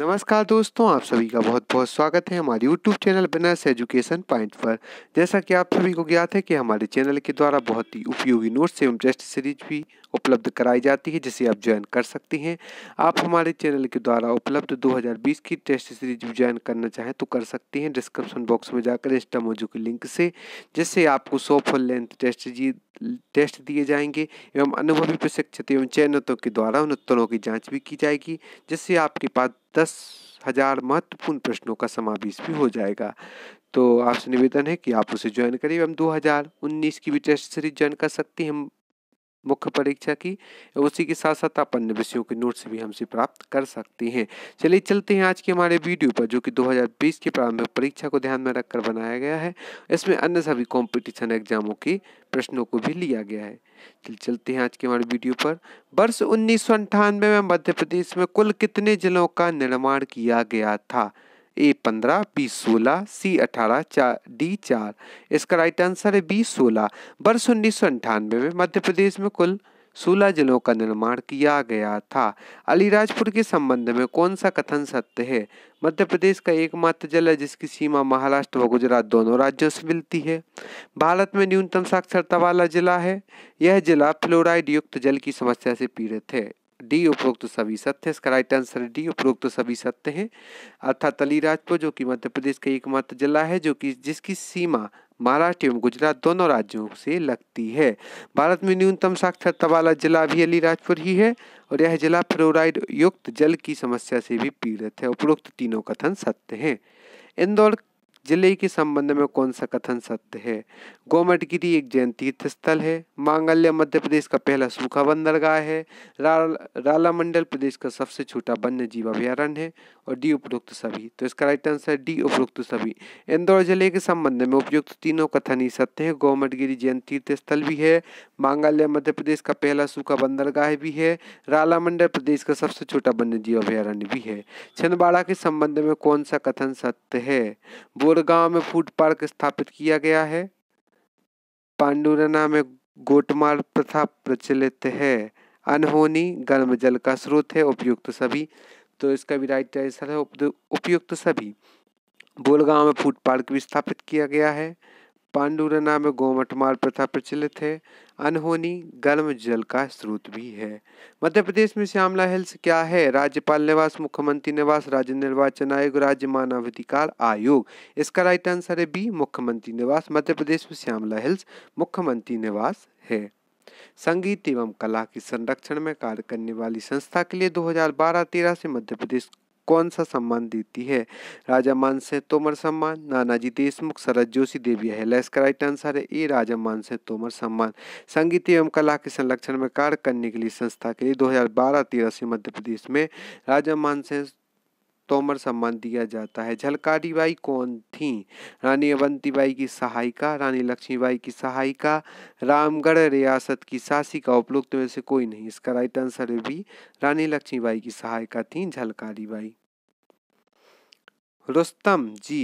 नमस्कार दोस्तों आप सभी का बहुत बहुत स्वागत है हमारे यूट्यूब चैनल बिनर्स एजुकेशन पॉइंट पर जैसा कि आप सभी को ज्ञात है कि हमारे चैनल के द्वारा बहुत ही उपयोगी नोट्स एवं टेस्ट सीरीज भी उपलब्ध कराई जाती है जिसे आप ज्वाइन कर सकते हैं आप हमारे चैनल के द्वारा उपलब्ध 2020 की टेस्ट सीरीज भी ज्वाइन करना चाहें तो कर सकते हैं डिस्क्रिप्शन बॉक्स में जाकर इंस्टा मोजू के लिंक से जिससे आपको सौ फुल लेंथ टेस्ट जी टेस्ट दिए जाएंगे एवं अनुभवी प्रशिक्षित एवं चयनितों के द्वारा उन उत्तरों की जाँच भी की जाएगी जिससे आपके पास दस हजार महत्वपूर्ण प्रश्नों का समावेश भी हो जाएगा तो आपसे निवेदन है कि आप उसे ज्वाइन करिए हम 2019 की भी टेस्ट सीरीज ज्वाइन कर सकते हैं हम मुख्य परीक्षा की उसी के साथ साथ आप अन्य विषयों के नोट्स भी हमसे प्राप्त कर सकते हैं चलिए चलते हैं आज के हमारे वीडियो पर जो कि 2020 की प्रारंभिक परीक्षा को ध्यान में रखकर बनाया गया है इसमें अन्य सभी कॉम्पिटिशन एग्जामों के प्रश्नों को भी लिया गया है चलिए चलते हैं आज के हमारे वीडियो पर वर्ष उन्नीस में मध्य प्रदेश में कुल कितने जिलों का निर्माण किया गया था ए पंद्रह बी सोलह सी अठारह चार डी चार इसका राइट आंसर है बी सोलह वर्ष उन्नीस सौ अंठानवे में मध्य प्रदेश में कुल सोलह जिलों का निर्माण किया गया था अलीराजपुर के संबंध में कौन सा कथन सत्य है मध्य प्रदेश का एकमात्र जल है जिसकी सीमा महाराष्ट्र व गुजरात दोनों राज्यों से मिलती है भारत में न्यूनतम साक्षरता वाला जिला है यह जिला फ्लोराइड युक्त जल की समस्या से पीड़ित है डी उपरोक्त सभी सत्य है इसका राइट आंसर डी उपरोक्त सभी सत्य है अर्थात अलीराजपुर जो कि मध्य प्रदेश का एकमात्र जिला है जो कि जिसकी सीमा महाराष्ट्र एवं गुजरात दोनों राज्यों से लगती है भारत में न्यूनतम साक्षरता वाला जिला भी अलीराजपुर ही है और यह जिला फ्लोराइड युक्त जल की समस्या से भी पीड़ित है उपरोक्त तीनों कथन सत्य हैं इंदौर जिले के संबंध में कौन सा कथन सत्य है गोमटगिरी एक जैन तीर्थ स्थल है मांगल्य मध्य प्रदेश का पहला सूखा बंदरगाह है राला मंडल प्रदेश का सबसे छोटा वन्य जीव अभ्यारण्य है और डी उपरोक्त सभी तो इसका राइट आंसर है डी उपरोक्त सभी इंदौर जिले के संबंध में उपयुक्त तीनों कथन ही सत्य है गोमटगिरी जैन तीर्थ स्थल भी है मांगल्य मध्य प्रदेश का पहला सूखा बंदरगाह भी है राला मंडल प्रदेश का सबसे छोटा वन्य जीव अभ्यारण्य भी है छिंदवाड़ा के संबंध में कौन सा कथन सत्य है वो गोरगांव में फूड पार्क स्थापित किया गया है पांडुरना में गोटमार प्रथा प्रचलित है अनहोनी गर्म जल का स्रोत है उपयुक्त सभी तो इसका भी राइट आंसर है उपयुक्त सभी बोलगांव में फूड पार्क भी स्थापित किया गया है पांडुरना में गोमटमाल प्रथा प्रचलित है अनहोनी गर्म जल का स्रोत भी है मध्य प्रदेश में श्यामला हिल्स क्या है राज्यपाल निवास मुख्यमंत्री निवास राज्य निर्वाचन आयोग राज्य मानवाधिकार आयोग इसका राइट आंसर है बी मुख्यमंत्री निवास मध्य प्रदेश में श्यामला हिल्स मुख्यमंत्री निवास है संगीत एवं कला के संरक्षण में कार्य करने वाली संस्था के लिए 2012-13 से मध्य प्रदेश कौन सा सम्मान देती है राजा मानसे तोमर सम्मान नानाजी देशमुख शरद जोशी देविया है लेस राइट आंसर है ए राजा मानसिंह तोमर सम्मान संगीत एवं कला के संरक्षण में कार्य करने के लिए संस्था के लिए दो हजार से मध्य प्रदेश में राजा मानसे तोमर सम्मान दिया जाता है झलकारी बाई कौन थी रानी अवंतीबाई की सहायिका रानी लक्ष्मीबाई की सहायिका रामगढ़ रियासत की का उपलुप्त में से कोई नहीं इसका राइट आंसर भी रानी लक्ष्मीबाई की सहायिका थी Jhalkari Bai Rustam ji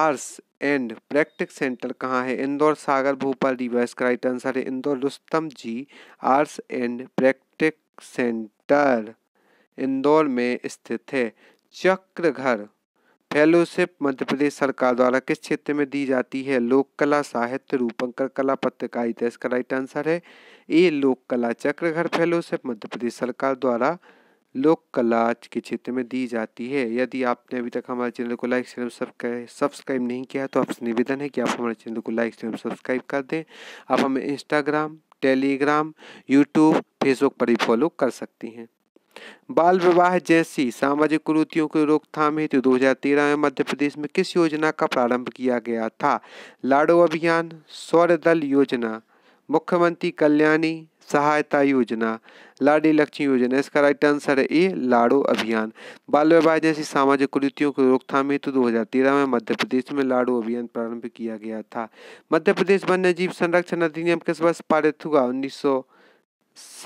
arms and practice centre कहाँ है इंदौर सागर भोपाल रीवा का राइट आंसर है Indore Rustam ji arms and practice centre Indore में स्थित है चक्र घर फेलोशिप मध्य प्रदेश सरकार द्वारा किस क्षेत्र में दी जाती है लोक कला साहित्य रूपंकर कला पत्रकारिता इसका राइट आंसर है ए लोक कला चक्र घर फेलोशिप मध्य प्रदेश सरकार द्वारा लोक कला के क्षेत्र में दी जाती है यदि आपने अभी तक हमारे चैनल को लाइक शेयर सब्सक्राइब नहीं किया तो आपसे निवेदन है कि आप हमारे चैनल को लाइक शेयर सब्सक्राइब कर दें आप हमें इंस्टाग्राम टेलीग्राम यूट्यूब फेसबुक पर भी फॉलो कर सकती हैं बाल विवाह जैसी सामाजिक कुरीतियों की रोकथाम हेतु 2013 में मध्य प्रदेश में किस योजना का प्रारंभ किया गया था लाडो अभियान सौर दल योजना मुख्यमंत्री कल्याणी सहायता योजना लाडी लक्ष्मी योजना इसका राइट आंसर है ए लाडो अभियान बाल विवाह जैसी सामाजिक कुरीतियों की रोकथाम हेतु तो तेरह में मध्य प्रदेश में लाडो अभियान प्रारंभ किया गया था मध्य प्रदेश वन्य जीव संरक्षण अधिनियम किस वर्ष पारित हुआ उन्नीस सौ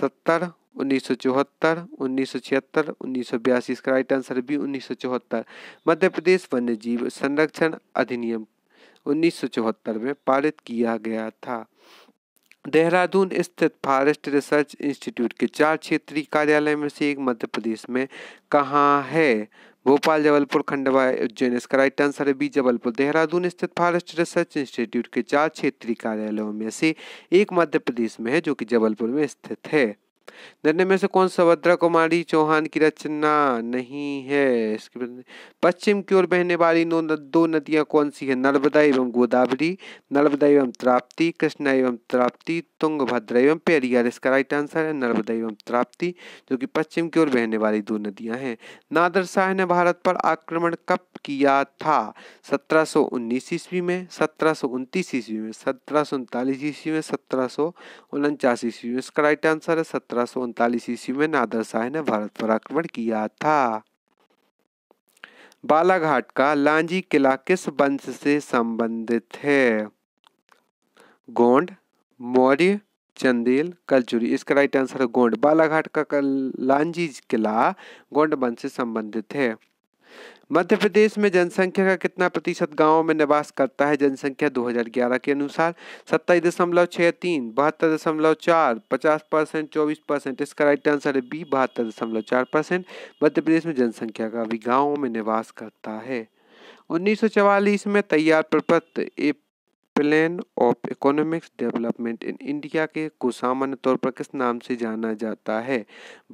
सत्तर उन्नीस सौ चौहत्तर उन्नीस सौ छिहत्तर उन्नीस सौ बयासी इसका राइट आंसर भी उन्नीस सौ चौहत्तर मध्य प्रदेश वन्य जीव संरक्षण अधिनियम उन्नीस सौ चौहत्तर में पारित किया गया था देहरादून स्थित फॉरेस्ट रिसर्च इंस्टीट्यूट के चार क्षेत्रीय कार्यालय में से एक मध्य प्रदेश में कहाँ है भोपाल जबलपुर खंडवा उज्जैन इसका राइट आंसर है बी जबलपुर देहरादून स्थित फॉरेस्ट रिसर्च इंस्टीट्यूट के चार क्षेत्रीय कार्यालयों में से एक मध्य प्रदेश में है जो कि जबलपुर में स्थित है निर्णय में से कौन सवद्रा कुमारी चौहान की रचना नहीं है पश्चिम की ओर बहने वाली नो दो नदियां कौन सी है नर्मदा एवं गोदावरी नर्मदा एवं त्राप्ती कृष्णा एवं त्राप्ती तुंगभद्रा एवं पेरियार इसका राइट आंसर है नर्मदा एवं त्राप्ती जो कि पश्चिम की ओर बहने वाली दो नदियां हैं नादर शाह ने भारत पर आक्रमण कब किया था सत्रह सौ उन्नीस ईस्वी में सत्रह सौ उनतीस ईस्वी में सत्रह सौ उनतालीस ईस्वी में सत्रह सौ उनचास ईस्वी में इसका राइट आंसर है सत्रह सत्रह ईस्वी में नादर शाह ने भारत पर आक्रमण किया था बालाघाट का लांजी किला किस वंश से संबंधित है गोंड मौर्य चंदेल कलचुरी इसका राइट आंसर है गोंड बालाघाट का लांजी किला गोंड वंश से संबंधित है मध्य प्रदेश में जनसंख्या का कितना प्रतिशत गाँव में निवास करता है जनसंख्या 2011 के अनुसार सत्ताईस दशमलव छः तीन बहत्तर दशमलव चार पचास परसेंट चौबीस परसेंट इसका राइट आंसर है बी बहत्तर दशमलव चार परसेंट मध्य प्रदेश में जनसंख्या का भी गाँव में निवास करता है 1944 में तैयार प्रपत्र a plan of economics development in India के को सामान्य तौर पर किस नाम से जाना जाता है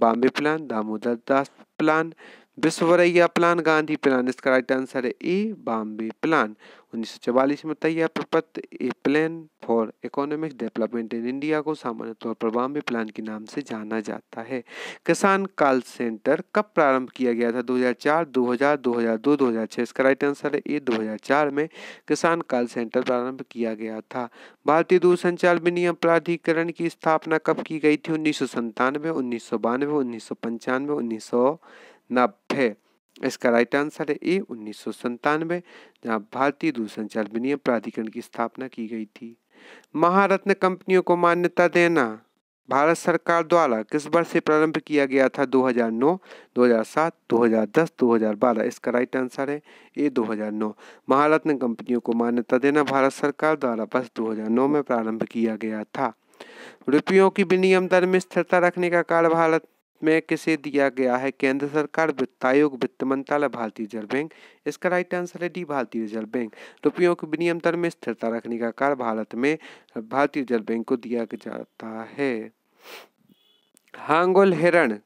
Bombay plan Damodar Das plan Visvesvaraya plan Gandhi plan इसका राइट आंसर है ए बॉम्बे प्लान उन्नीस सौ चवालीस में तैयार प्रपत्र a plan for economic development in India को सामान्य तौर पर बॉम्बे प्लान के नाम से जाना जाता है किसान कॉल सेंटर कब प्रारंभ किया गया था 2004, 2000, 2002, 2006 इसका राइट आंसर है ए 2004 में किसान कॉल सेंटर प्रारंभ किया गया था भारतीय दूरसंचार विनियम प्राधिकरण की स्थापना कब की गई थी उन्नीस सौ संतानवे उन्नीस सौ बानवे उन्नीस सौ पंचानवे उन्नीस सौ नब्बे इसका राइट आंसर है ए उन्नीस सौ संतानवे जहाँ भारतीय दूरसंचार विनियम प्राधिकरण की स्थापना की गई थी महारत्न कंपनियों को मान्यता देना भारत सरकार द्वारा किस वर्ष से प्रारंभ किया गया था 2009, 2007, 2010, 2012 इसका राइट आंसर है ए 2009 महारत्न कंपनियों को मान्यता देना भारत सरकार द्वारा बस 2009 में प्रारंभ किया गया था रुपयों की विनियम दर में स्थिरता रखने का कार्य भारत में किसे दिया गया है केंद्र सरकार वित्त आयोग वित्त मंत्रालय भारतीय रिजर्व बैंक इसका राइट आंसर है डी भारतीय रिजर्व बैंक रुपयों के विनियम दर में स्थिरता रखने का कार्य भारत में भारतीय रिजर्व बैंक को दिया जाता है हांगुल हिरण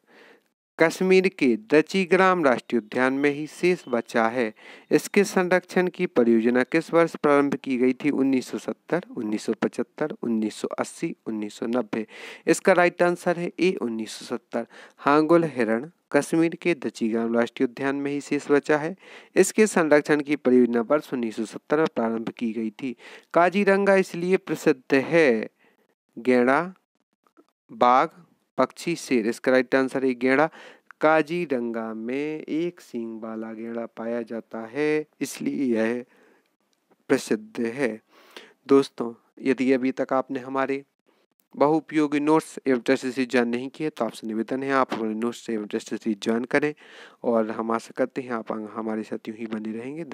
कश्मीर के दचीग्राम राष्ट्रीय उद्यान में ही शेष बचा है इसके संरक्षण की परियोजना किस वर्ष प्रारंभ की गई थी 1970, 1975, 1980, 1990। इसका राइट आंसर है ए 1970। हांगुल हिरण कश्मीर के दचीग्राम राष्ट्रीय उद्यान में ही शेष बचा है इसके संरक्षण की परियोजना वर्ष 1970 में प्रारंभ की गई थी काजीरंगा इसलिए प्रसिद्ध है गेड़ा बाघ पक्षी शेर इसका राइट आंसर है गेड़ा काजीरंगा में एक सींग वाला गेड़ा पाया जाता है इसलिए यह प्रसिद्ध है दोस्तों यदि अभी तक आपने हमारे उपयोगी नोट्स एवं टेस्ट सीरीज ज्वाइन नहीं किए तो आपसे निवेदन है आप हमारे नोट्स एवं टेस्ट सीरीज ज्वाइन करें और हम आशा करते हैं आप हमारे साथ यूँ ही बने रहेंगे